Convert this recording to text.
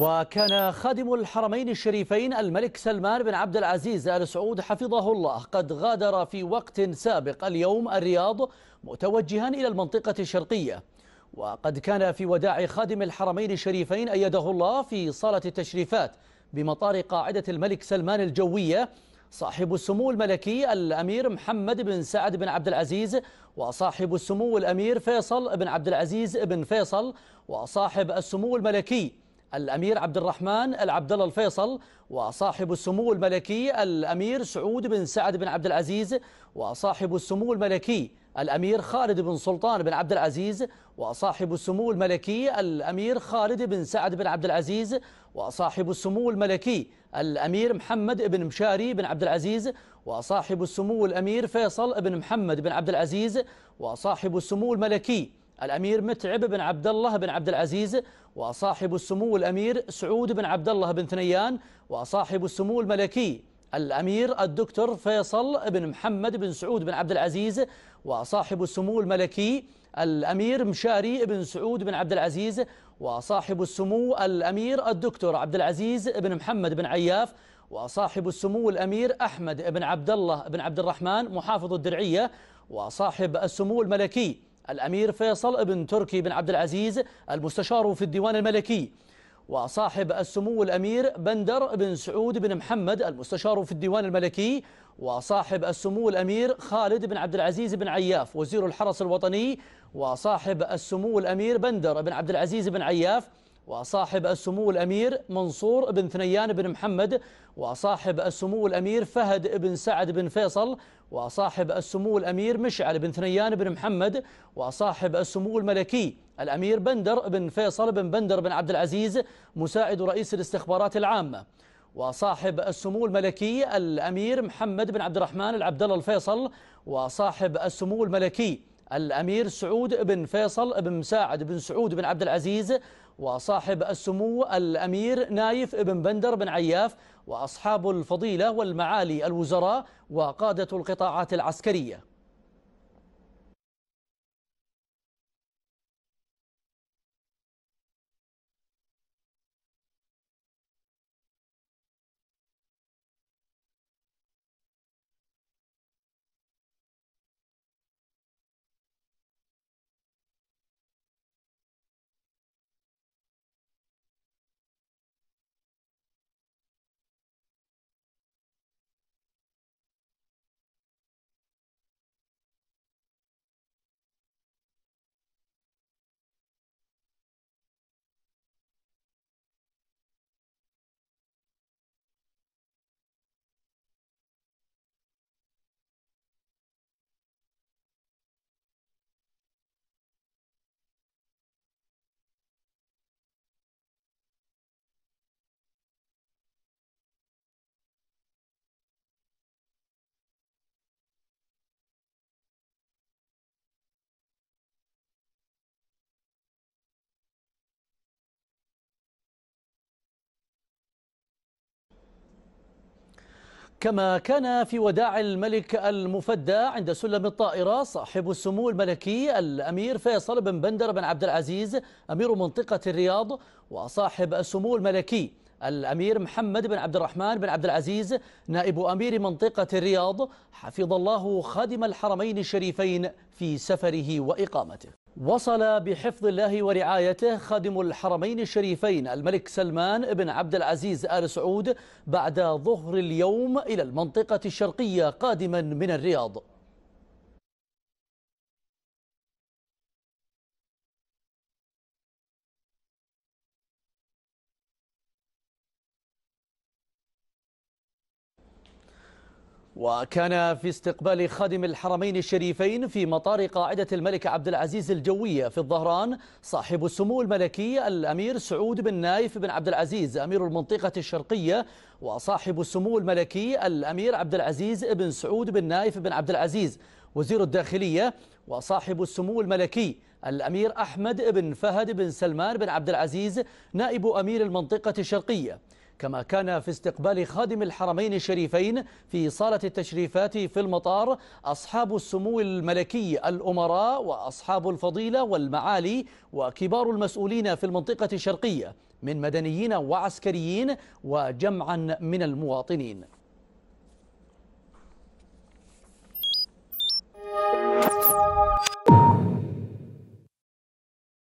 وكان خادم الحرمين الشريفين الملك سلمان بن عبد العزيز ال سعود حفظه الله قد غادر في وقت سابق اليوم الرياض متوجها الى المنطقه الشرقيه وقد كان في وداع خادم الحرمين الشريفين ايده الله في صاله التشريفات بمطار قاعده الملك سلمان الجويه صاحب السمو الملكي الأمير محمد بن سعد بن عبد العزيز وصاحب السمو الأمير فيصل بن عبد العزيز بن فيصل وصاحب السمو الملكي الأمير عبد الرحمن العبد الله الفيصل وصاحب السمو الملكي الأمير سعود بن سعد بن عبد العزيز وصاحب السمو الملكي الأمير خالد بن سلطان بن عبد العزيز وصاحب السمو الملكي الأمير خالد بن سعد بن عبد العزيز وصاحب السمو الملكي الأمير محمد بن مشاري بن عبد العزيز وصاحب السمو الأمير فيصل بن محمد بن عبد العزيز وصاحب السمو الملكي الأمير متعب بن عبد الله بن عبد العزيز وصاحب السمو الأمير سعود بن عبد الله بن ثنيان وصاحب السمو الملكي الأمير الدكتور فيصل بن محمد بن سعود بن عبد العزيز وصاحب السمو الملكي الأمير مشاري بن سعود بن عبد العزيز وصاحب السمو الأمير الدكتور عبد العزيز بن محمد بن عياف وصاحب السمو الأمير أحمد بن عبد الله بن عبد الرحمن محافظ الدرعية وصاحب السمو الملكي الأمير فيصل بن تركي بن عبد العزيز المستشار في الديوان الملكي وصاحب السمو الأمير بندر بن سعود بن محمد المستشار في الديوان الملكي وصاحب السمو الأمير خالد بن عبد العزيز بن عياف وزير الحرس الوطني وصاحب السمو الأمير بندر بن عبد العزيز بن عياف وصاحب السمو الأمير منصور بن ثنيان بن محمد وصاحب السمو الأمير فهد بن سعد بن فيصل وصاحب السمو الأمير مشعل بن ثنيان بن محمد وصاحب السمو الملكي الأمير بندر بن فيصل بن بندر بن عبد العزيز مساعد رئيس الاستخبارات العامة وصاحب السمو الملكي الأمير محمد بن عبد الرحمن العبد الله الفيصل وصاحب السمو الملكي الأمير سعود بن فيصل بن مساعد بن سعود بن عبد العزيز وصاحب السمو الأمير نايف بن بندر بن عياف وأصحاب الفضيلة والمعالي الوزراء وقادة القطاعات العسكرية كما كان في وداع الملك المفدى عند سلم الطائرة صاحب السمو الملكي الأمير فيصل بن بندر بن عبد العزيز أمير منطقة الرياض وصاحب السمو الملكي الأمير محمد بن عبد الرحمن بن عبد العزيز نائب أمير منطقة الرياض حفظ الله خادم الحرمين الشريفين في سفره وإقامته وصل بحفظ الله ورعايته خادم الحرمين الشريفين الملك سلمان بن عبد العزيز آل سعود بعد ظهر اليوم إلى المنطقة الشرقية قادما من الرياض وكان في استقبال خادم الحرمين الشريفين في مطار قاعدة الملك عبد العزيز الجوية في الظهران صاحب السمو الملكي الأمير سعود بن نايف بن عبد العزيز أمير المنطقة الشرقية وصاحب السمو الملكي الأمير عبد العزيز بن سعود بن نايف بن عبد العزيز وزير الداخلية وصاحب السمو الملكي الأمير أحمد بن فهد بن سلمان بن عبد العزيز نائب أمير المنطقة الشرقية كما كان في استقبال خادم الحرمين الشريفين في صالة التشريفات في المطار أصحاب السمو الملكي الأمراء وأصحاب الفضيلة والمعالي وكبار المسؤولين في المنطقة الشرقية من مدنيين وعسكريين وجمعا من المواطنين